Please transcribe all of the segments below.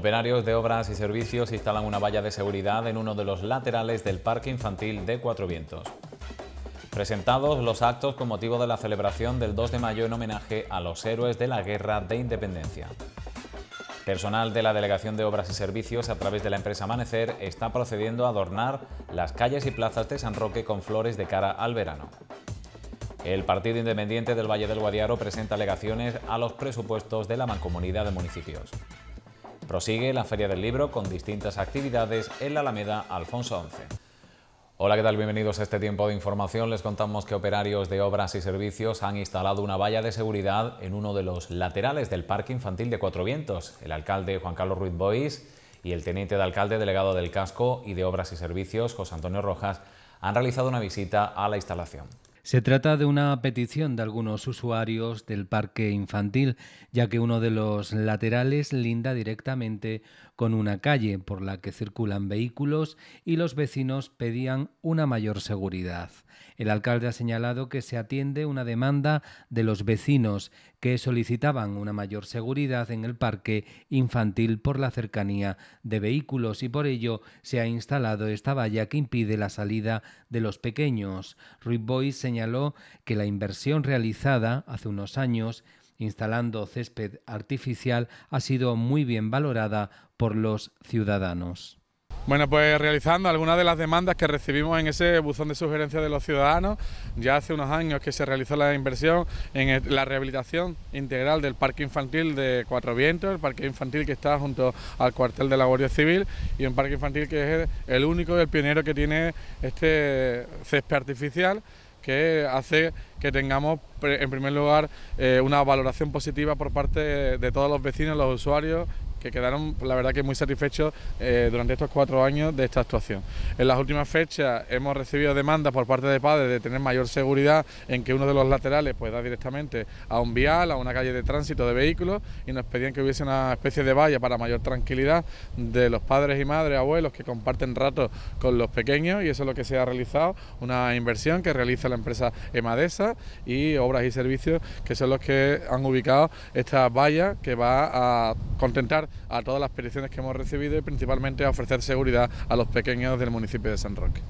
Operarios de obras y servicios instalan una valla de seguridad en uno de los laterales del Parque Infantil de Cuatro Vientos. Presentados los actos con motivo de la celebración del 2 de mayo en homenaje a los héroes de la Guerra de Independencia. Personal de la Delegación de Obras y Servicios a través de la empresa Amanecer está procediendo a adornar las calles y plazas de San Roque con flores de cara al verano. El Partido Independiente del Valle del Guadiaro presenta alegaciones a los presupuestos de la Mancomunidad de Municipios. Prosigue la Feria del Libro con distintas actividades en la Alameda Alfonso XI. Hola, ¿qué tal? Bienvenidos a este tiempo de información. Les contamos que operarios de obras y servicios han instalado una valla de seguridad en uno de los laterales del Parque Infantil de Cuatro Vientos. El alcalde Juan Carlos Ruiz Bois y el teniente de alcalde delegado del Casco y de Obras y Servicios, José Antonio Rojas, han realizado una visita a la instalación. Se trata de una petición de algunos usuarios del parque infantil, ya que uno de los laterales linda directamente con una calle por la que circulan vehículos y los vecinos pedían una mayor seguridad. El alcalde ha señalado que se atiende una demanda de los vecinos que solicitaban una mayor seguridad en el parque infantil por la cercanía de vehículos y por ello se ha instalado esta valla que impide la salida de los pequeños. Ruiz Boy señaló que la inversión realizada hace unos años instalando césped artificial ha sido muy bien valorada por los ciudadanos. Bueno, pues realizando algunas de las demandas que recibimos en ese buzón de sugerencias de los ciudadanos, ya hace unos años que se realizó la inversión en la rehabilitación integral del parque infantil de Cuatro Vientos, el parque infantil que está junto al cuartel de la Guardia Civil y un parque infantil que es el único y el pionero que tiene este césped artificial que hace que tengamos en primer lugar eh, una valoración positiva por parte de todos los vecinos, los usuarios que quedaron, la verdad que muy satisfechos eh, durante estos cuatro años de esta actuación. En las últimas fechas hemos recibido demandas por parte de padres de tener mayor seguridad en que uno de los laterales pueda directamente a un vial, a una calle de tránsito de vehículos y nos pedían que hubiese una especie de valla para mayor tranquilidad de los padres y madres, abuelos que comparten rato con los pequeños y eso es lo que se ha realizado, una inversión que realiza la empresa Emadesa y obras y servicios que son los que han ubicado esta valla que va a contentar a todas las peticiones que hemos recibido y principalmente a ofrecer seguridad a los pequeños del municipio de San Roque.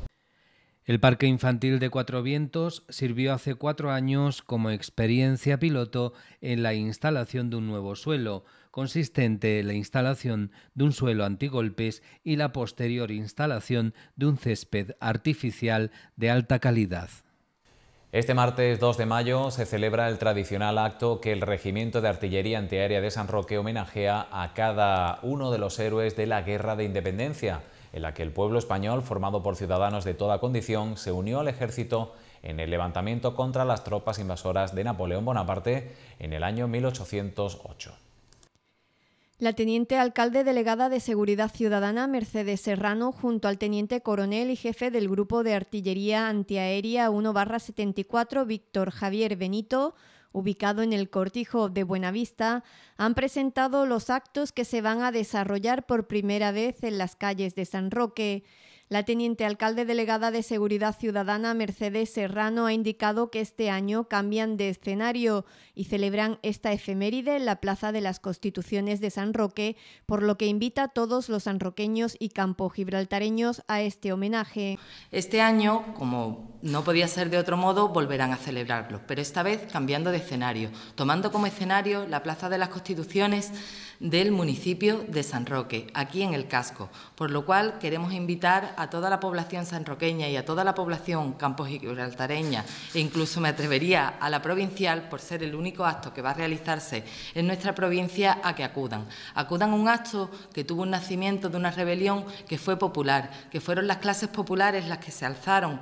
El Parque Infantil de Cuatro Vientos sirvió hace cuatro años como experiencia piloto en la instalación de un nuevo suelo, consistente en la instalación de un suelo antigolpes y la posterior instalación de un césped artificial de alta calidad. Este martes 2 de mayo se celebra el tradicional acto que el Regimiento de Artillería Antiaérea de San Roque homenajea a cada uno de los héroes de la Guerra de Independencia, en la que el pueblo español, formado por ciudadanos de toda condición, se unió al ejército en el levantamiento contra las tropas invasoras de Napoleón Bonaparte en el año 1808. La teniente alcalde delegada de Seguridad Ciudadana, Mercedes Serrano, junto al teniente coronel y jefe del Grupo de Artillería Antiaérea 1-74, Víctor Javier Benito, ubicado en el Cortijo de Buenavista, han presentado los actos que se van a desarrollar por primera vez en las calles de San Roque. La teniente alcalde delegada de Seguridad Ciudadana, Mercedes Serrano, ha indicado que este año cambian de escenario y celebran esta efeméride en la Plaza de las Constituciones de San Roque, por lo que invita a todos los sanroqueños y gibraltareños a este homenaje. Este año, como no podía ser de otro modo, volverán a celebrarlo, pero esta vez cambiando de escenario, tomando como escenario la Plaza de las Constituciones del municipio de San Roque, aquí en el casco, por lo cual queremos invitar a toda la población sanroqueña y a toda la población campos y e incluso me atrevería a la provincial, por ser el único acto que va a realizarse en nuestra provincia, a que acudan. Acudan un acto que tuvo un nacimiento de una rebelión que fue popular, que fueron las clases populares las que se alzaron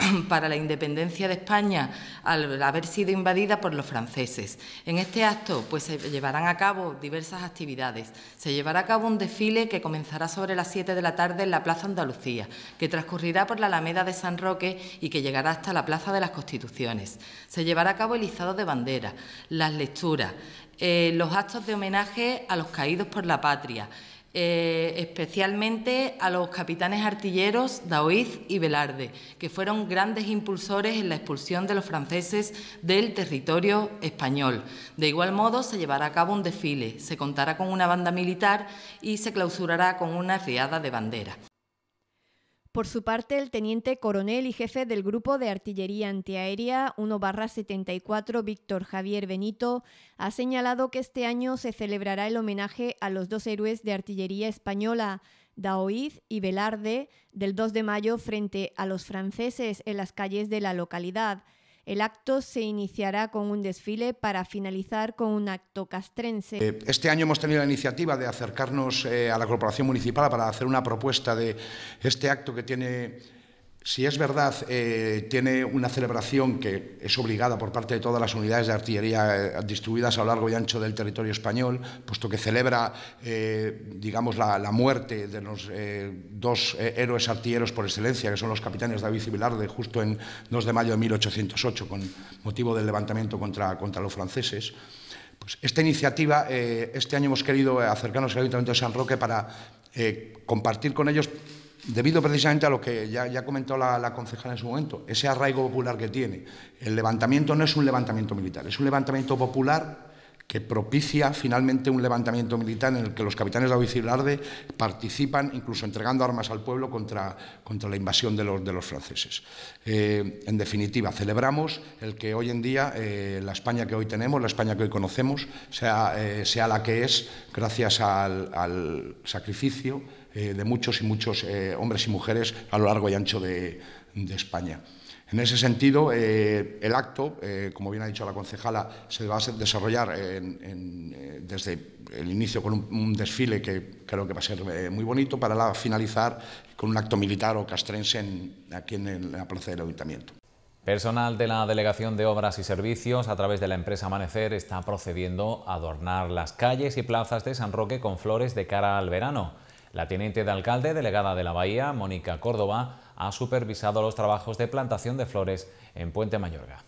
para la independencia de España al haber sido invadida por los franceses. En este acto pues, se llevarán a cabo diversas actividades. Se llevará a cabo un desfile que comenzará sobre las 7 de la tarde en la Plaza Andalucía, que transcurrirá por la Alameda de San Roque y que llegará hasta la Plaza de las Constituciones. Se llevará a cabo el izado de bandera, las lecturas, eh, los actos de homenaje a los caídos por la patria, eh, especialmente a los capitanes artilleros Daoiz y Velarde, que fueron grandes impulsores en la expulsión de los franceses del territorio español. De igual modo, se llevará a cabo un desfile, se contará con una banda militar y se clausurará con una riada de bandera. Por su parte, el teniente coronel y jefe del Grupo de Artillería Antiaérea 1-74, Víctor Javier Benito, ha señalado que este año se celebrará el homenaje a los dos héroes de artillería española, Daoiz y Velarde, del 2 de mayo frente a los franceses en las calles de la localidad. El acto se iniciará con un desfile para finalizar con un acto castrense. Eh, este año hemos tenido la iniciativa de acercarnos eh, a la Corporación Municipal para hacer una propuesta de este acto que tiene si es verdad, eh, tiene una celebración que es obligada por parte de todas las unidades de artillería eh, distribuidas a lo largo y ancho del territorio español, puesto que celebra, eh, digamos, la, muerte de los dos héroes artilleros por excelencia, que son los capitanes David y de justo en 2 de mayo de 1808, con motivo del levantamiento contra, contra los franceses. Pues esta iniciativa, este año hemos querido acercarnos al Ayuntamiento de San Roque para compartir con ellos debido precisamente a lo que ya, ya comentó la, la, concejala en su momento, ese arraigo popular que tiene. El levantamiento no es un levantamiento militar, es un levantamiento popular que propicia finalmente un levantamiento militar en el que los capitanes de Avicilarde participan, incluso entregando armas al pueblo contra, contra la invasión de los, de los franceses. Eh, en definitiva, celebramos el que hoy en día eh, la España que hoy tenemos, la España que hoy conocemos, sea, eh, sea la que es gracias al sacrificio eh, de muchos y muchos eh, hombres y mujeres a lo largo y ancho de, España. En ese sentido, eh, el acto, como bien ha dicho la concejala, se va a desarrollar desde el inicio con un, desfile que creo que va a ser muy bonito, para finalizar con un acto militar o castrense aquí en la plaza del Ayuntamiento. Personal de la Delegación de Obras y Servicios, a través de la empresa Amanecer, está procediendo a adornar las calles y plazas de San Roque con flores de cara al verano. La teniente de alcalde, delegada de la Bahía, Mónica Córdoba, ha supervisado los trabajos de plantación de flores en Puente Mayorga.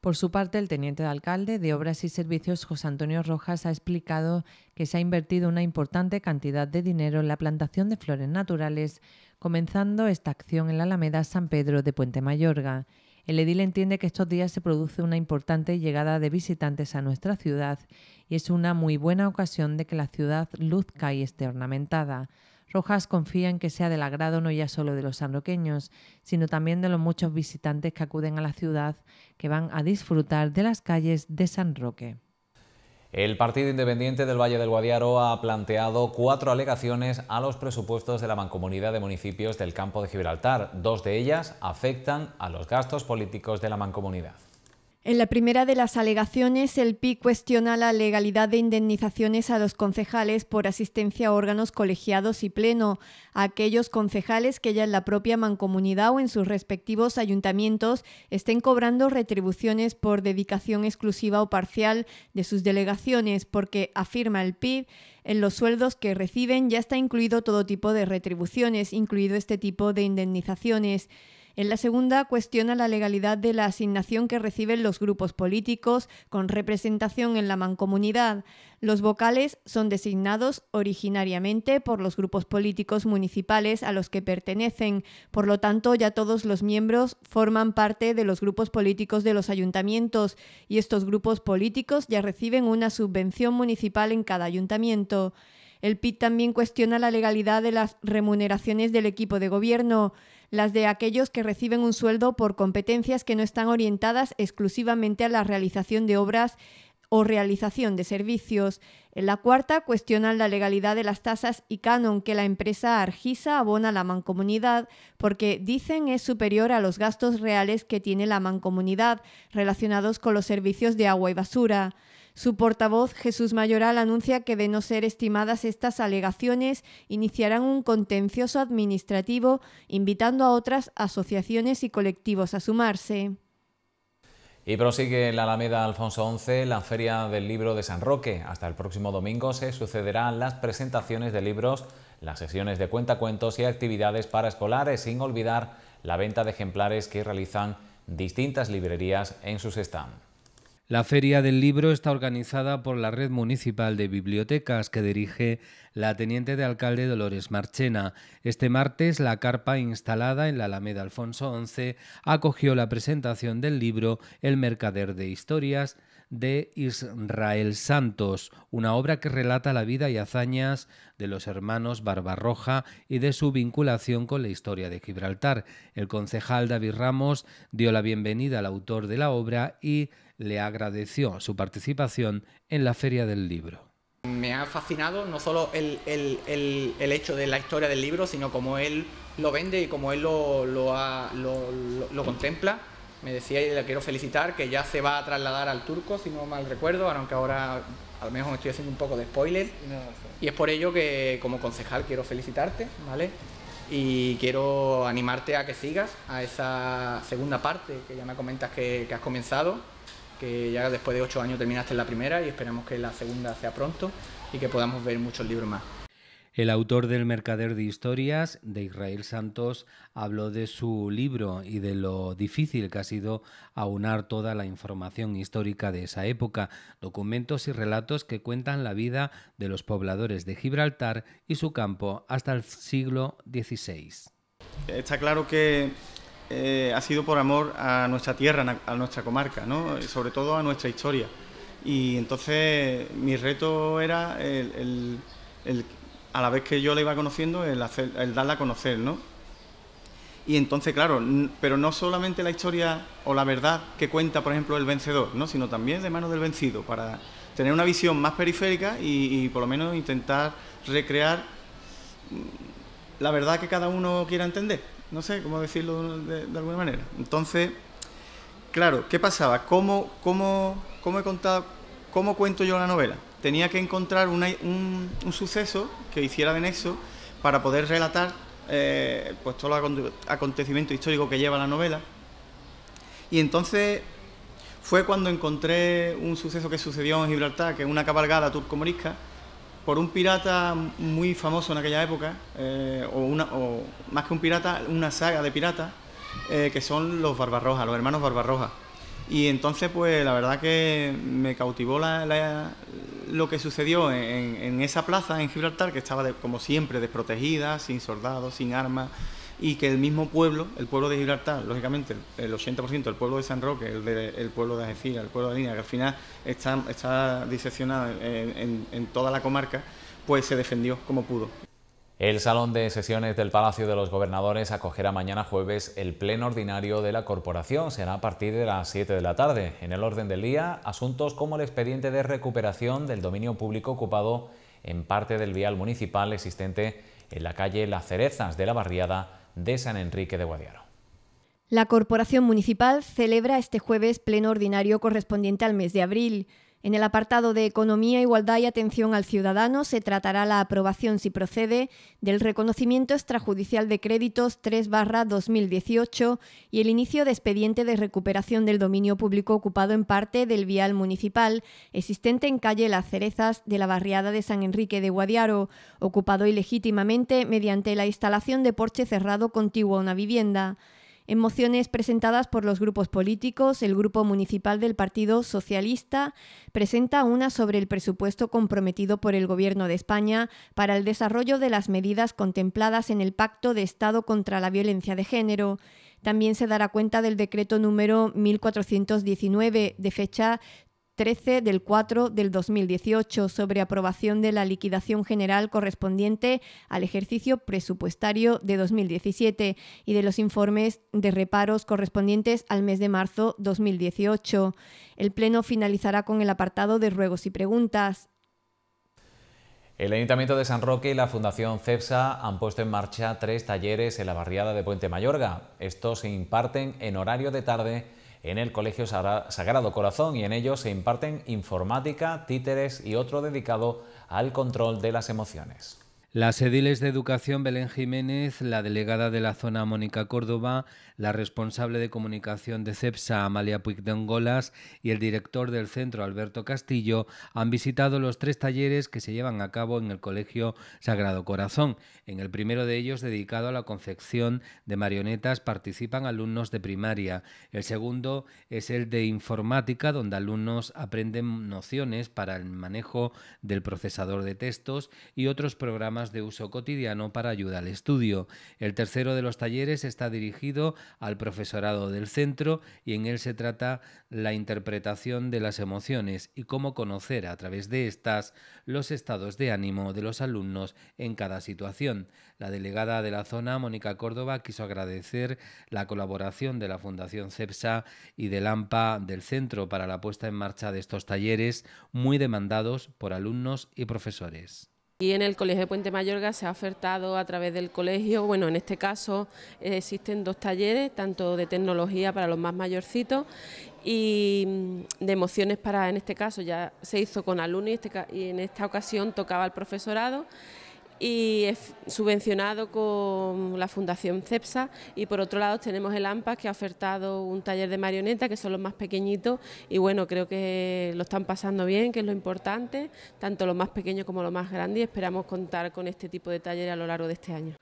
Por su parte, el teniente de alcalde de Obras y Servicios, José Antonio Rojas, ha explicado que se ha invertido una importante cantidad de dinero en la plantación de flores naturales, comenzando esta acción en la Alameda San Pedro de Puente Mayorga. El edil entiende que estos días se produce una importante llegada de visitantes a nuestra ciudad y es una muy buena ocasión de que la ciudad luzca y esté ornamentada. Rojas confía en que sea del agrado no ya solo de los sanroqueños, sino también de los muchos visitantes que acuden a la ciudad que van a disfrutar de las calles de San Roque. El Partido Independiente del Valle del Guadiaro ha planteado cuatro alegaciones a los presupuestos de la Mancomunidad de Municipios del Campo de Gibraltar. Dos de ellas afectan a los gastos políticos de la Mancomunidad. En la primera de las alegaciones, el PIB cuestiona la legalidad de indemnizaciones a los concejales por asistencia a órganos colegiados y pleno, a aquellos concejales que ya en la propia mancomunidad o en sus respectivos ayuntamientos estén cobrando retribuciones por dedicación exclusiva o parcial de sus delegaciones, porque, afirma el PIB, en los sueldos que reciben ya está incluido todo tipo de retribuciones, incluido este tipo de indemnizaciones. En la segunda cuestiona la legalidad de la asignación que reciben los grupos políticos con representación en la mancomunidad. Los vocales son designados originariamente por los grupos políticos municipales a los que pertenecen, por lo tanto ya todos los miembros forman parte de los grupos políticos de los ayuntamientos y estos grupos políticos ya reciben una subvención municipal en cada ayuntamiento. El PIT también cuestiona la legalidad de las remuneraciones del equipo de gobierno las de aquellos que reciben un sueldo por competencias que no están orientadas exclusivamente a la realización de obras o realización de servicios. En la cuarta cuestionan la legalidad de las tasas y canon que la empresa Argisa abona a la mancomunidad porque dicen es superior a los gastos reales que tiene la mancomunidad relacionados con los servicios de agua y basura. Su portavoz, Jesús Mayoral, anuncia que de no ser estimadas estas alegaciones, iniciarán un contencioso administrativo, invitando a otras asociaciones y colectivos a sumarse. Y prosigue la Alameda Alfonso XI la Feria del Libro de San Roque. Hasta el próximo domingo se sucederán las presentaciones de libros, las sesiones de cuentacuentos y actividades para escolares, sin olvidar la venta de ejemplares que realizan distintas librerías en sus stands. La Feria del Libro está organizada por la Red Municipal de Bibliotecas que dirige la Teniente de Alcalde Dolores Marchena. Este martes, la carpa instalada en la Alameda Alfonso XI acogió la presentación del libro El Mercader de Historias de Israel Santos, una obra que relata la vida y hazañas de los hermanos Barbarroja y de su vinculación con la historia de Gibraltar. El concejal David Ramos dio la bienvenida al autor de la obra y le agradeció su participación en la Feria del Libro. Me ha fascinado no solo el, hecho de la historia del libro, sino cómo él lo vende y cómo él lo contempla me decía y la quiero felicitar que ya se va a trasladar al turco, si no mal recuerdo, aunque ahora a lo mejor me estoy haciendo un poco de spoiler. Y es por ello que como concejal quiero felicitarte, ¿vale? Y quiero animarte a que sigas a esa segunda parte que ya me comentas que, que has comenzado, que ya después de ocho años terminaste la primera y esperamos que la segunda sea pronto y que podamos ver muchos libros más. El autor del Mercader de Historias, de Israel Santos, habló de su libro y de lo difícil que ha sido aunar toda la información histórica de esa época, documentos y relatos que cuentan la vida de los pobladores de Gibraltar y su campo hasta el siglo XVI. Está claro que eh, ha sido por amor a nuestra tierra, a nuestra comarca, sobre todo a nuestra historia. Y entonces mi reto era el a la vez que yo la iba conociendo, el, el darla a conocer, ¿no? Y entonces, claro, pero no solamente la historia o la verdad que cuenta, por ejemplo, el vencedor, ¿no? sino también de manos del vencido, para tener una visión más periférica y, por lo menos intentar recrear mm, la verdad que cada uno quiera entender. No sé cómo decirlo de, alguna manera. Entonces, claro, ¿qué pasaba? ¿Cómo, cómo, cómo he contado, cómo cuento yo la novela? tenía que encontrar un, suceso que hiciera de nexo para poder relatar todo eh, pues todo histórico acontecimiento histórico que lleva la novela. Y entonces fue cuando encontré un suceso que sucedió en Gibraltar, que es una cabalgada turco-morisca, por un pirata muy famoso en aquella época, eh, o, una, más que un pirata, una saga de piratas, eh, que son los Barbarrojas, los hermanos Barbarroja. Y entonces, pues la verdad que me cautivó la, lo que sucedió en, esa plaza, en Gibraltar, que estaba como siempre desprotegida, sin soldados, sin armas, y que el mismo pueblo, el pueblo de Gibraltar, lógicamente el 80% el pueblo de San Roque, el, pueblo de Algeciras, el pueblo de Línea, que al final está, está diseccionado en toda la comarca, pues se defendió como pudo. El Salón de Sesiones del Palacio de los Gobernadores acogerá mañana jueves el pleno ordinario de la corporación. Será a partir de las 7 de la tarde. En el orden del día, asuntos como el expediente de recuperación del dominio público ocupado en parte del vial municipal existente en la calle Las Cerezas de la barriada de San Enrique de Guadiaro. La Corporación Municipal celebra este jueves pleno ordinario correspondiente al mes de abril. En el apartado de Economía, Igualdad y Atención al Ciudadano se tratará la aprobación, si procede, del reconocimiento extrajudicial de créditos 3-2018 y el inicio de expediente de recuperación del dominio público ocupado en parte del vial municipal existente en calle Las Cerezas de la barriada de San Enrique de Guadiaro, ocupado ilegítimamente mediante la instalación de porche cerrado contiguo a una vivienda en mociones presentadas por los grupos políticos, el Grupo Municipal del Partido Socialista presenta una sobre el presupuesto comprometido por el Gobierno de España para el desarrollo de las medidas contempladas en el Pacto de Estado contra la Violencia de Género. También se dará cuenta del decreto número 1419 de fecha 13 del 4 del 2018 sobre aprobación de la liquidación general correspondiente al ejercicio presupuestario de 2017 y de los informes de reparos correspondientes al mes de marzo 2018. El Pleno finalizará con el apartado de ruegos y preguntas. El Ayuntamiento de San Roque y la Fundación CEPSA han puesto en marcha tres talleres en la barriada de Puente Mayorga. Estos se imparten en horario de tarde en el Colegio Sagrado Corazón y en ellos se imparten informática, títeres y otro dedicado al control de las emociones. Las ediles de Educación Belén Jiménez, la delegada de la zona Mónica Córdoba, la responsable de comunicación de CEPSA Amalia Puig de y el director del centro Alberto Castillo han visitado los tres talleres que se llevan a cabo en el Colegio Sagrado Corazón. En el primero de ellos, dedicado a la confección de marionetas, participan alumnos de primaria. El segundo es el de informática, donde alumnos aprenden nociones para el manejo del procesador de textos y otros programas de uso cotidiano para ayuda al estudio. El tercero de los talleres está dirigido al profesorado del centro y en él se trata la interpretación de las emociones y cómo conocer a través de estas los estados de ánimo de los alumnos en cada situación. La delegada de la zona, Mónica Córdoba, quiso agradecer la colaboración de la Fundación CEPSA y del AMPA del Centro para la puesta en marcha de estos talleres muy demandados por alumnos y profesores. Y en el Colegio de Puente Mayorga se ha ofertado a través del colegio, bueno, en este caso eh, existen dos talleres, tanto de tecnología para los más mayorcitos y mm, de emociones para, en este caso, ya se hizo con alumnos y, este en esta ocasión tocaba el profesorado y es subvencionado con la Fundación CEPSA y por otro lado tenemos el AMPA... que ha ofertado un taller de marioneta que son los más pequeñitos y bueno, creo que lo están pasando bien, que es lo importante, tanto los más pequeños como los más grandes y esperamos contar con este tipo de talleres a lo largo de este año.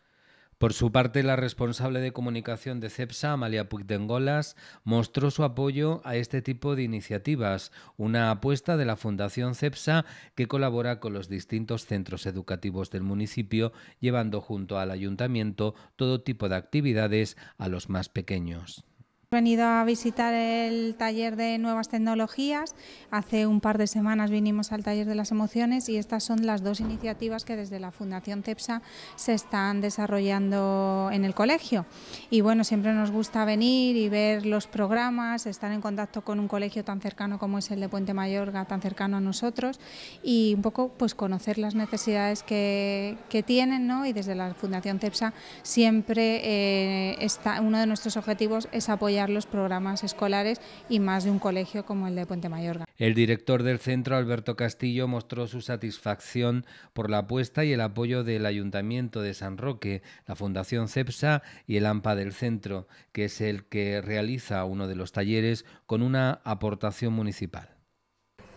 Por su parte, la responsable de comunicación de CEPSA, Amalia Puigdengolas, mostró su apoyo a este tipo de iniciativas, una apuesta de la Fundación CEPSA que colabora con los distintos centros educativos del municipio, llevando junto al ayuntamiento todo tipo de actividades a los más pequeños. He venido a visitar el taller de nuevas tecnologías. Hace un par de semanas vinimos al taller de las emociones y estas son las dos iniciativas que desde la Fundación CEPSA se están desarrollando en el colegio. Y bueno, siempre nos gusta venir y ver los programas, estar en contacto con un colegio tan cercano como es el de Puente Mayorga, tan cercano a nosotros y un poco pues conocer las necesidades que, que tienen ¿no? y desde la Fundación CEPSA siempre eh, está, uno de nuestros objetivos es apoyar los programas escolares y más de un colegio como el de Puente Mayorga. El director del centro, Alberto Castillo, mostró su satisfacción por la apuesta y el apoyo del Ayuntamiento de San Roque, la Fundación CEPSA y el AMPA del centro, que es el que realiza uno de los talleres con una aportación municipal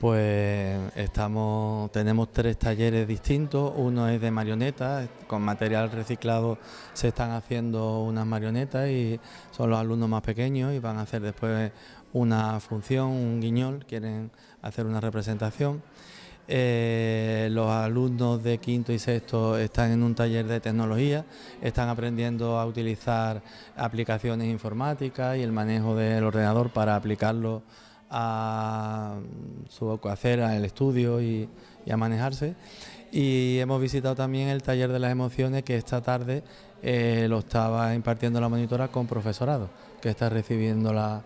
pues estamos, tenemos tres talleres distintos. Uno es de marionetas, con material reciclado se están haciendo unas marionetas y son los alumnos más pequeños y van a hacer después una función, un guiñol, quieren hacer una representación. Eh, los alumnos de quinto y sexto están en un taller de tecnología, están aprendiendo a utilizar aplicaciones informáticas y el manejo del ordenador para aplicarlo a su hacer al estudio y, a manejarse. Y hemos visitado también el taller de las emociones que esta tarde eh, lo estaba impartiendo la monitora con profesorado, que está recibiendo la,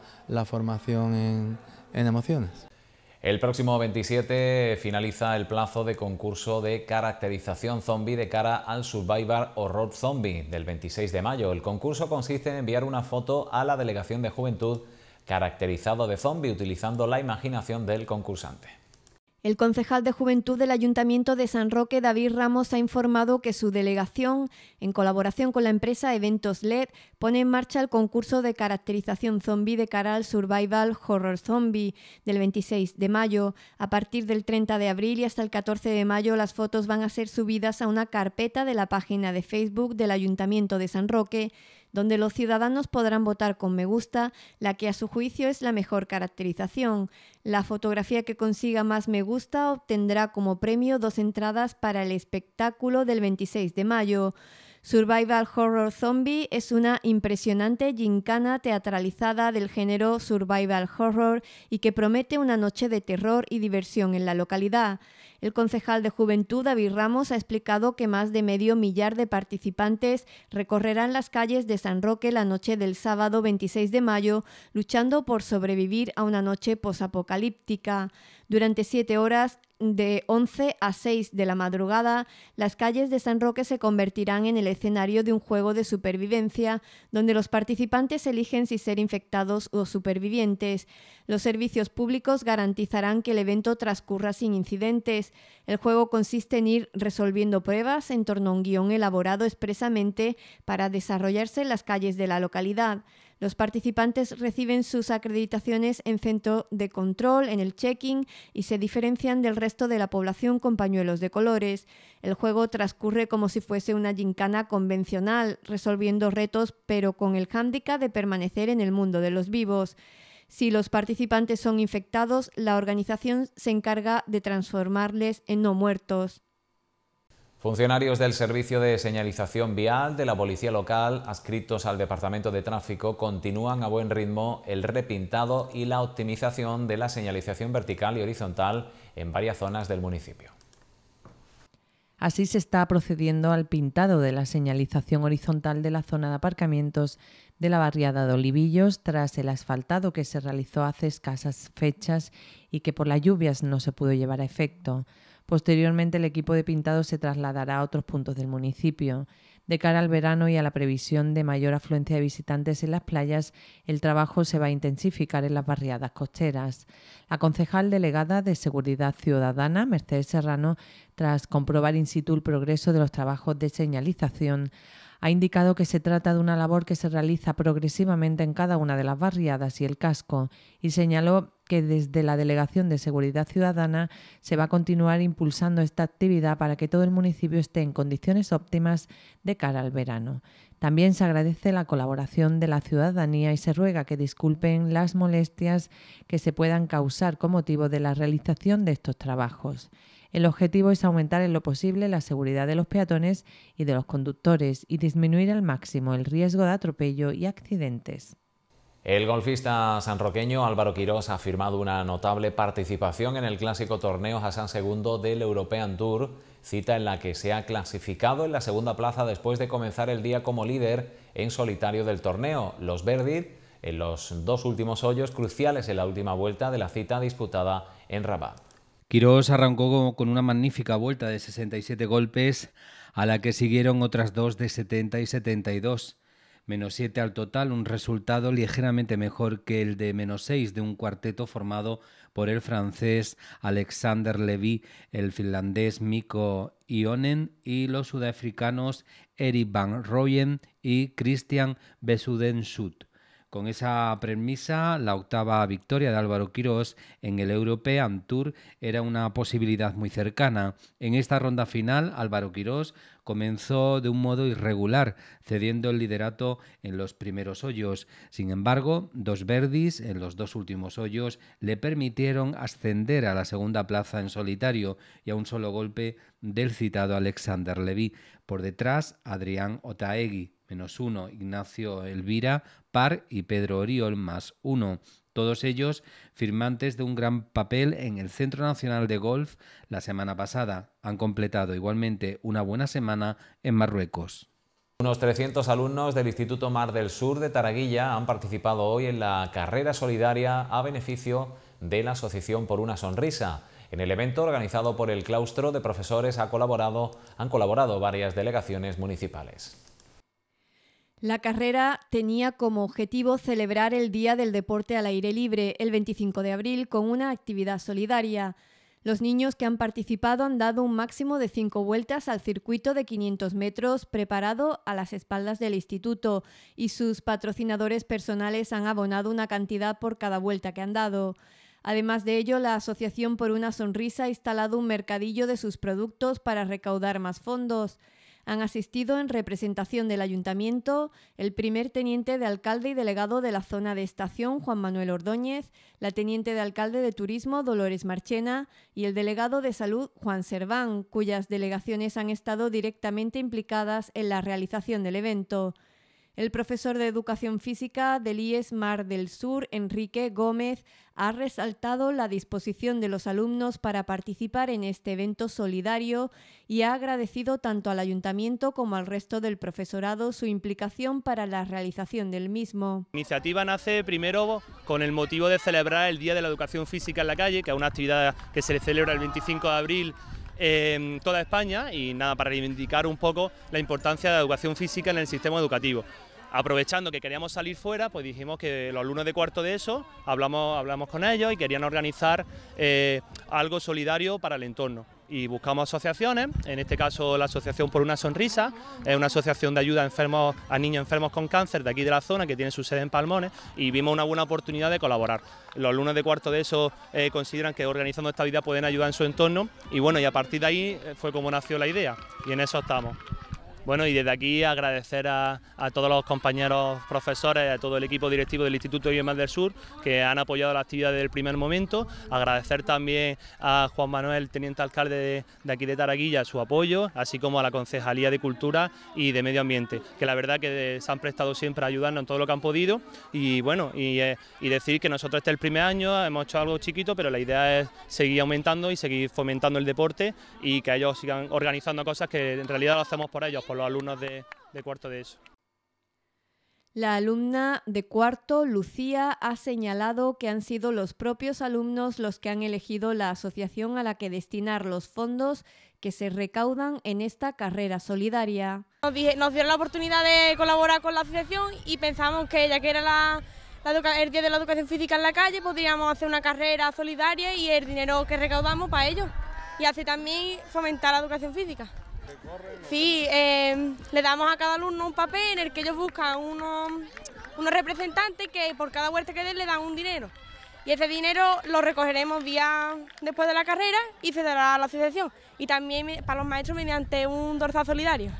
formación en, en emociones. El próximo 27 finaliza el plazo de concurso de caracterización zombie de cara al Survivor Horror Zombie del 26 de mayo. El concurso consiste en enviar una foto a la Delegación de Juventud caracterizado de zombie utilizando la imaginación del concursante. El concejal de Juventud del Ayuntamiento de San Roque, David Ramos, ha informado que su delegación, en colaboración con la empresa Eventos LED, pone en marcha el concurso de caracterización zombie de Caral Survival Horror Zombie del 26 de mayo. A partir del 30 de abril y hasta el 14 de mayo, las fotos van a ser subidas a una carpeta de la página de Facebook del Ayuntamiento de San Roque donde los ciudadanos podrán votar con me gusta la que a su juicio es la mejor caracterización. La fotografía que consiga más me gusta obtendrá como premio dos entradas para el espectáculo del 26 de mayo. Survival Horror Zombie es una impresionante gincana teatralizada del género survival horror y que promete una noche de terror y diversión en la localidad. El concejal de Juventud, David Ramos, ha explicado que más de medio millar de participantes recorrerán las calles de San Roque la noche del sábado 26 de mayo, luchando por sobrevivir a una noche posapocalíptica. Durante siete horas, de 11 a 6 de la madrugada, las calles de San Roque se convertirán en el escenario de un juego de supervivencia donde los participantes eligen si ser infectados o supervivientes. Los servicios públicos garantizarán que el evento transcurra sin incidentes. El juego consiste en ir resolviendo pruebas en torno a un guión elaborado expresamente para desarrollarse en las calles de la localidad. Los participantes reciben sus acreditaciones en centro de control, en el check-in, y se diferencian del resto de la población con pañuelos de colores. El juego transcurre como si fuese una gincana convencional, resolviendo retos, pero con el hándicap de permanecer en el mundo de los vivos. Si los participantes son infectados, la organización se encarga de transformarles en no muertos. Funcionarios del Servicio de Señalización Vial de la Policía Local, adscritos al Departamento de Tráfico, continúan a buen ritmo el repintado y la optimización de la señalización vertical y horizontal en varias zonas del municipio. Así se está procediendo al pintado de la señalización horizontal de la zona de aparcamientos de la barriada de Olivillos tras el asfaltado que se realizó hace escasas fechas y que por las lluvias no se pudo llevar a efecto. Posteriormente el equipo de pintado se trasladará a otros puntos del municipio. De cara al verano y a la previsión de mayor afluencia de visitantes en las playas, el trabajo se va a intensificar en las barriadas costeras. La concejal delegada de Seguridad Ciudadana, Mercedes Serrano, tras comprobar in situ el progreso de los trabajos de señalización, ha indicado que se trata de una labor que se realiza progresivamente en cada una de las barriadas y el casco y señaló que desde la Delegación de Seguridad Ciudadana se va a continuar impulsando esta actividad para que todo el municipio esté en condiciones óptimas de cara al verano. También se agradece la colaboración de la ciudadanía y se ruega que disculpen las molestias que se puedan causar con motivo de la realización de estos trabajos. El objetivo es aumentar en lo posible la seguridad de los peatones y de los conductores y disminuir al máximo el riesgo de atropello y accidentes. El golfista sanroqueño Álvaro Quirós ha firmado una notable participación en el clásico torneo Hassan II del European Tour, cita en la que se ha clasificado en la segunda plaza después de comenzar el día como líder en solitario del torneo. Los Verdi en los dos últimos hoyos cruciales en la última vuelta de la cita disputada en Rabat. Quirós arrancó con una magnífica vuelta de 67 golpes, a la que siguieron otras dos de 70 y 72 menos 7 al total, un resultado ligeramente mejor que el de menos 6 de un cuarteto formado por el francés Alexander Levy, el finlandés Miko Ionen y los sudafricanos Eric Van Rooyen y Christian Besudensut. Con esa premisa, la octava victoria de Álvaro Quirós en el European Tour era una posibilidad muy cercana. En esta ronda final, Álvaro Quirós comenzó de un modo irregular, cediendo el liderato en los primeros hoyos. Sin embargo, dos verdis en los dos últimos hoyos le permitieron ascender a la segunda plaza en solitario y a un solo golpe del citado Alexander Levy. Por detrás, Adrián Otaegui menos uno Ignacio Elvira, Par y Pedro Oriol, más uno. Todos ellos firmantes de un gran papel en el Centro Nacional de Golf la semana pasada. Han completado igualmente una buena semana en Marruecos. Unos 300 alumnos del Instituto Mar del Sur de Taraguilla han participado hoy en la carrera solidaria a beneficio de la Asociación por una Sonrisa. En el evento organizado por el claustro de profesores han colaborado varias delegaciones municipales. La carrera tenía como objetivo celebrar el Día del Deporte al Aire Libre el 25 de abril con una actividad solidaria. Los niños que han participado han dado un máximo de cinco vueltas al circuito de 500 metros preparado a las espaldas del instituto y sus patrocinadores personales han abonado una cantidad por cada vuelta que han dado. Además de ello, la Asociación por una Sonrisa ha instalado un mercadillo de sus productos para recaudar más fondos. Han asistido en representación del ayuntamiento el primer teniente de alcalde y delegado de la zona de estación, Juan Manuel Ordóñez, la teniente de alcalde de turismo, Dolores Marchena, y el delegado de salud, Juan Serván, cuyas delegaciones han estado directamente implicadas en la realización del evento. El profesor de Educación Física del IES Mar del Sur, Enrique Gómez, ha resaltado la disposición de los alumnos para participar en este evento solidario y ha agradecido tanto al ayuntamiento como al resto del profesorado su implicación para la realización del mismo. La iniciativa nace primero con el motivo de celebrar el Día de la Educación Física en la calle, que es una actividad que se celebra el 25 de abril en toda España y nada, para reivindicar un poco la importancia de la educación física en el sistema educativo aprovechando que queríamos salir fuera, pues dijimos que los alumnos de cuarto de eso, hablamos, hablamos con ellos y querían organizar eh, algo solidario para el entorno. Y buscamos asociaciones, en este caso la Asociación por una Sonrisa, es una asociación de ayuda a, niños enfermos con cáncer de aquí de la zona que tiene su sede en Palmones y vimos una buena oportunidad de colaborar. Los alumnos de cuarto de eso eh, consideran que organizando esta vida pueden ayudar en su entorno y bueno, y a partir de ahí eh, fue como nació la idea y en eso estamos. Bueno, y desde aquí agradecer a, todos los compañeros profesores, a todo el equipo directivo del Instituto IEMAL del Sur, que han apoyado la actividad desde el primer momento. Agradecer también a Juan Manuel, teniente alcalde de, aquí de Taraguilla, su apoyo, así como a la Concejalía de Cultura y de Medio Ambiente, que la verdad que se han prestado siempre a ayudarnos en todo lo que han podido. Y bueno, eh, y, decir que nosotros este es el primer año, hemos hecho algo chiquito, pero la idea es seguir aumentando y seguir fomentando el deporte y que ellos sigan organizando cosas que en realidad lo hacemos por ellos los alumnos de, cuarto de eso. La alumna de cuarto, Lucía, ha señalado que han sido los propios alumnos los que han elegido la asociación a la que destinar los fondos que se recaudan en esta carrera solidaria. Nos, dije, dieron la oportunidad de colaborar con la asociación y pensamos que ya que era la, el Día de la Educación Física en la calle, podríamos hacer una carrera solidaria y el dinero que recaudamos para ello. Y así también fomentar la educación física. Sí, em, le damos a cada alumno un papel en el que ellos buscan unos, representantes que por cada vuelta que den le dan un dinero. Y ese dinero lo recogeremos día después de la carrera y se dará a la asociación. Y también para los maestros mediante un dorsal solidario,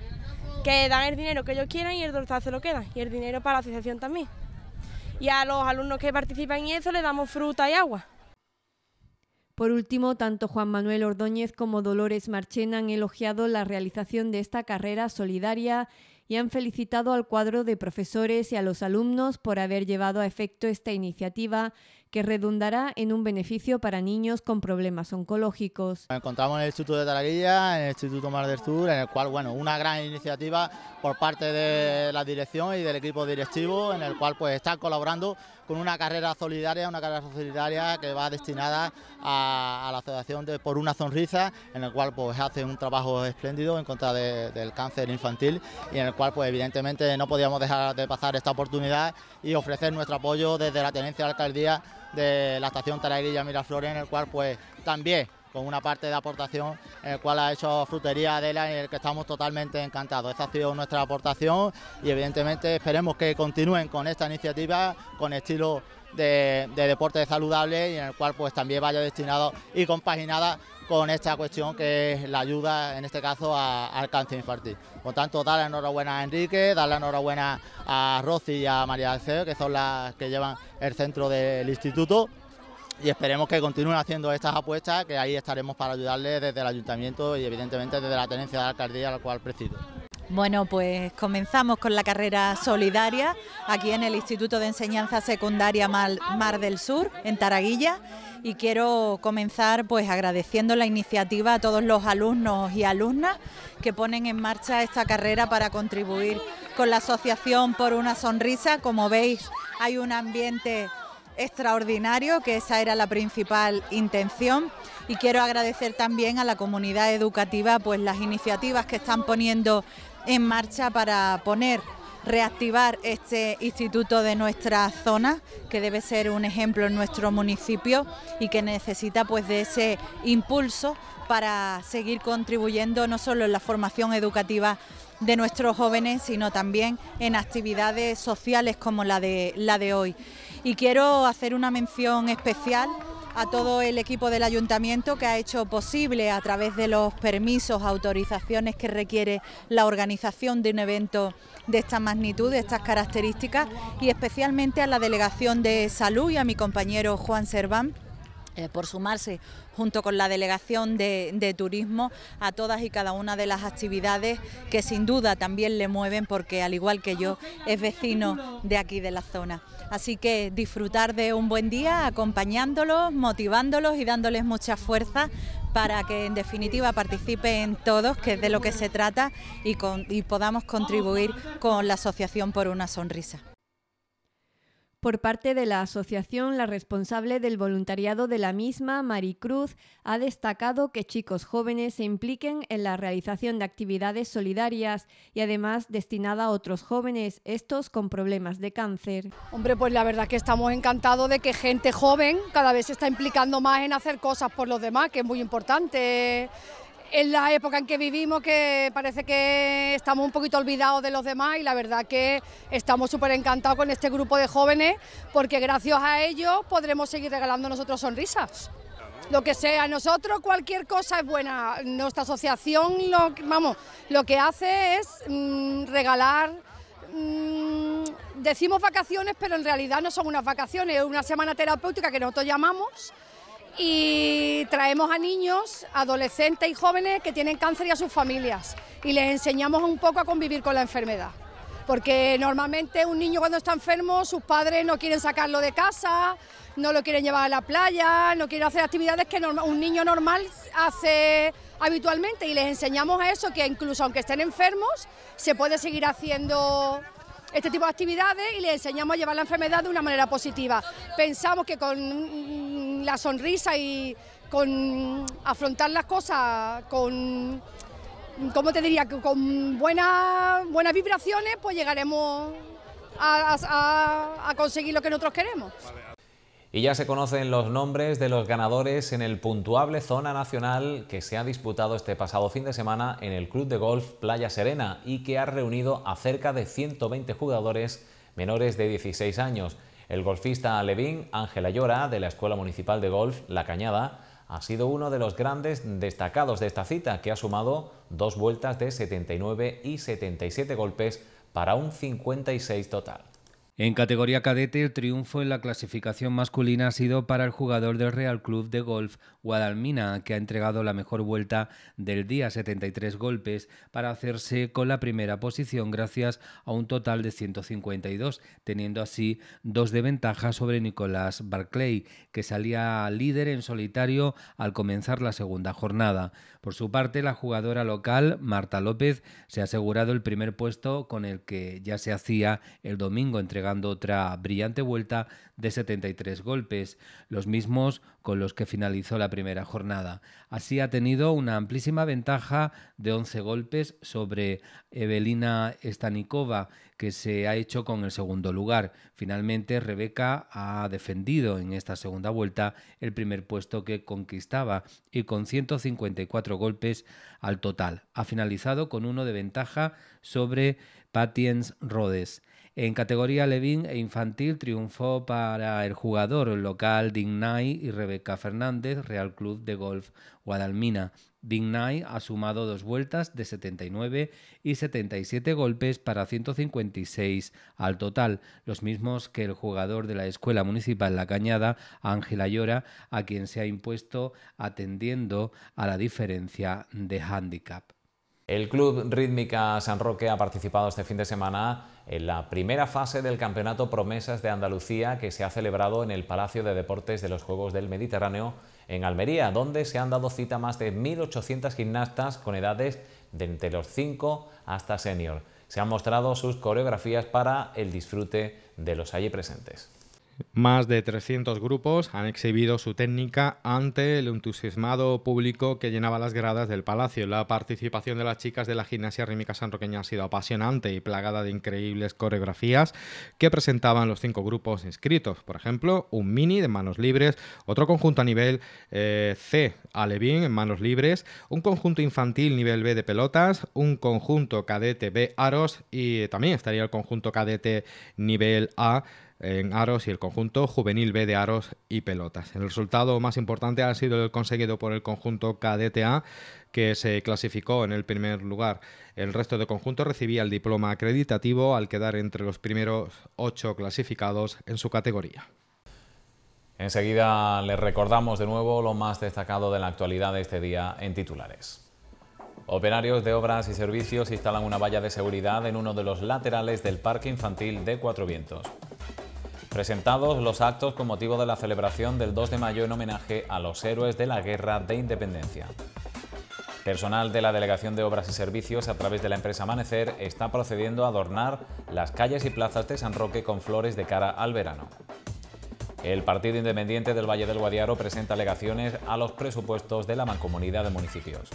que dan el dinero que ellos quieran y el dorsal se lo quedan, y el dinero para la asociación también. Y a los alumnos que participan en eso le damos fruta y agua. Por último, tanto Juan Manuel Ordóñez como Dolores Marchena han elogiado la realización de esta carrera solidaria y han felicitado al cuadro de profesores y a los alumnos por haber llevado a efecto esta iniciativa que redundará en un beneficio para niños con problemas oncológicos. Nos encontramos en el Instituto de Taraguilla, en el Instituto Mar del Sur, en el cual, bueno, una gran iniciativa por parte de la dirección y del equipo directivo, en el cual pues están colaborando con una carrera solidaria, una carrera solidaria que va destinada a, la Asociación de Por una Sonrisa, en el cual pues hace un trabajo espléndido en contra del cáncer infantil y en el cual pues evidentemente no podíamos dejar de pasar esta oportunidad y ofrecer nuestro apoyo desde la Tenencia de Alcaldía de la Estación Taraguilla Miraflores, en el cual pues también con una parte de aportación en el cual ha hecho Frutería Adela en el que estamos totalmente encantados. esta ha sido nuestra aportación y evidentemente esperemos que continúen con esta iniciativa, con estilo de, deporte saludable y en el cual pues también vaya destinado y compaginada con esta cuestión que es la ayuda, en este caso, a, al cáncer infantil. Por tanto, dar enhorabuena a Enrique, dar enhorabuena a Rosy y a María del que son las que llevan el centro del instituto y esperemos que continúen haciendo estas apuestas, que ahí estaremos para ayudarles desde el ayuntamiento y evidentemente desde la tenencia de la alcaldía, al cual presido. Bueno, pues comenzamos con la carrera solidaria aquí en el Instituto de Enseñanza Secundaria Mar del Sur, en Taraguilla, y quiero comenzar pues agradeciendo la iniciativa a todos los alumnos y alumnas que ponen en marcha esta carrera para contribuir con la Asociación por una Sonrisa. Como veis, hay un ambiente extraordinario, que esa era la principal intención. Y quiero agradecer también a la comunidad educativa pues las iniciativas que están poniendo en marcha para poner reactivar este instituto de nuestra zona, que debe ser un ejemplo en nuestro municipio y que necesita pues de ese impulso para seguir contribuyendo no solo en la formación educativa de nuestros jóvenes, sino también en actividades sociales como la de, la de hoy. Y quiero hacer una mención especial a todo el equipo del ayuntamiento que ha hecho posible a través de los permisos, autorizaciones que requiere la organización de un evento de esta magnitud, de estas características, y especialmente a la Delegación de Salud y a mi compañero Juan Serván eh, por sumarse junto con la Delegación de, Turismo a todas y cada una de las actividades que sin duda también le mueven porque al igual que yo es vecino de aquí de la zona. Así que disfrutar de un buen día acompañándolos, motivándolos y dándoles mucha fuerza para que en definitiva participen todos, que es de lo que se trata, y podamos contribuir con la Asociación por una Sonrisa por parte de la asociación, la responsable del voluntariado de la misma, Maricruz, ha destacado que chicos jóvenes se impliquen en la realización de actividades solidarias y además destinada a otros jóvenes, estos con problemas de cáncer. Hombre, pues la verdad que estamos encantados de que gente joven cada vez se está implicando más en hacer cosas por los demás, que es muy importante en la época en que vivimos que parece que estamos un poquito olvidados de los demás y la verdad que estamos súper encantados con este grupo de jóvenes porque gracias a ellos podremos seguir regalando nosotros sonrisas. Lo que sea, nosotros cualquier cosa es buena. Nuestra asociación lo, vamos, lo que hace es mm, regalar mm, decimos vacaciones, pero en realidad no son unas vacaciones, es una semana terapéutica que nosotros llamamos y traemos a niños, adolescentes y jóvenes que tienen cáncer y a sus familias y les enseñamos un poco a convivir con la enfermedad. Porque normalmente un niño cuando está enfermo, sus padres no quieren sacarlo de casa, no lo quieren llevar a la playa, no quieren hacer actividades que un niño normal hace habitualmente y les enseñamos a eso, que incluso aunque estén enfermos, se puede seguir haciendo este tipo de actividades y le enseñamos a llevar la enfermedad de una manera positiva. Pensamos que con la sonrisa y con afrontar las cosas con, ¿cómo te diría? Con buenas, buenas vibraciones, pues llegaremos a, conseguir lo que nosotros queremos. Y ya se conocen los nombres de los ganadores en el puntuable Zona Nacional que se ha disputado este pasado fin de semana en el Club de Golf Playa Serena y que ha reunido a cerca de 120 jugadores menores de 16 años. El golfista Levín Ángela Llora, de la Escuela Municipal de Golf La Cañada, ha sido uno de los grandes destacados de esta cita, que ha sumado dos vueltas de 79 y 77 golpes para un 56 total. En categoría cadete, el triunfo en la clasificación masculina ha sido para el jugador del Real Club de Golf Guadalmina, que ha entregado la mejor vuelta del día, 73 golpes, para hacerse con la primera posición gracias a un total de 152, teniendo así dos de ventaja sobre Nicolás Barclay, que salía líder en solitario al comenzar la segunda jornada. Por su parte, la jugadora local, Marta López, se ha asegurado el primer puesto con el que ya se hacía el domingo entregado otra brillante vuelta de 73 golpes, los mismos con los que finalizó la primera jornada. Así ha tenido una amplísima ventaja de 11 golpes sobre Evelina Stanikova, que se ha hecho con el segundo lugar. Finalmente, Rebeca ha defendido en esta segunda vuelta el primer puesto que conquistaba y con 154 golpes al total. Ha finalizado con uno de ventaja sobre Patience Rhodes. En categoría Levin e infantil triunfó para el jugador local Dignay y Rebeca Fernández, Real Club de Golf Guadalmina. Dignay ha sumado dos vueltas de 79 y 77 golpes para 156 al total, los mismos que el jugador de la Escuela Municipal La Cañada, Ángela Llora, a quien se ha impuesto atendiendo a la diferencia de handicap. El Club Rítmica San Roque ha participado este fin de semana en la primera fase del Campeonato Promesas de Andalucía que se ha celebrado en el Palacio de Deportes de los Juegos del Mediterráneo en Almería, donde se han dado cita más de 1.800 gimnastas con edades de entre los 5 hasta senior. Se han mostrado sus coreografías para el disfrute de los allí presentes. Más de 300 grupos han exhibido su técnica ante el entusiasmado público que llenaba las gradas del palacio. La participación de las chicas de la gimnasia rítmica sanroqueña ha sido apasionante y plagada de increíbles coreografías que presentaban los cinco grupos inscritos. Por ejemplo, un mini de manos libres, otro conjunto a nivel eh, C, alevín en manos libres, un conjunto infantil nivel B de pelotas, un conjunto cadete B aros y también estaría el conjunto cadete nivel A en aros y el conjunto juvenil B de aros y pelotas. El resultado más importante ha sido el conseguido por el conjunto KDTA, que se clasificó en el primer lugar. El resto de conjunto recibía el diploma acreditativo al quedar entre los primeros ocho clasificados en su categoría. Enseguida les recordamos de nuevo lo más destacado de la actualidad de este día en titulares. Operarios de obras y servicios instalan una valla de seguridad en uno de los laterales del Parque Infantil de Cuatro Vientos presentados los actos con motivo de la celebración del 2 de mayo en homenaje a los héroes de la Guerra de Independencia. Personal de la Delegación de Obras y Servicios, a través de la empresa Amanecer, está procediendo a adornar las calles y plazas de San Roque con flores de cara al verano. El Partido Independiente del Valle del Guadiaro presenta alegaciones a los presupuestos de la Mancomunidad de Municipios.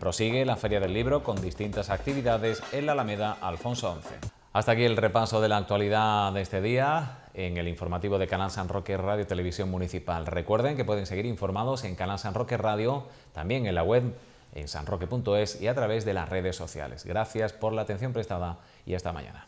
Prosigue la Feria del Libro con distintas actividades en la Alameda Alfonso XI. Hasta aquí el repaso de la actualidad de este día en el informativo de Canal San Roque Radio Televisión Municipal. Recuerden que pueden seguir informados en Canal San Roque Radio, también en la web en sanroque.es y a través de las redes sociales. Gracias por la atención prestada y hasta mañana.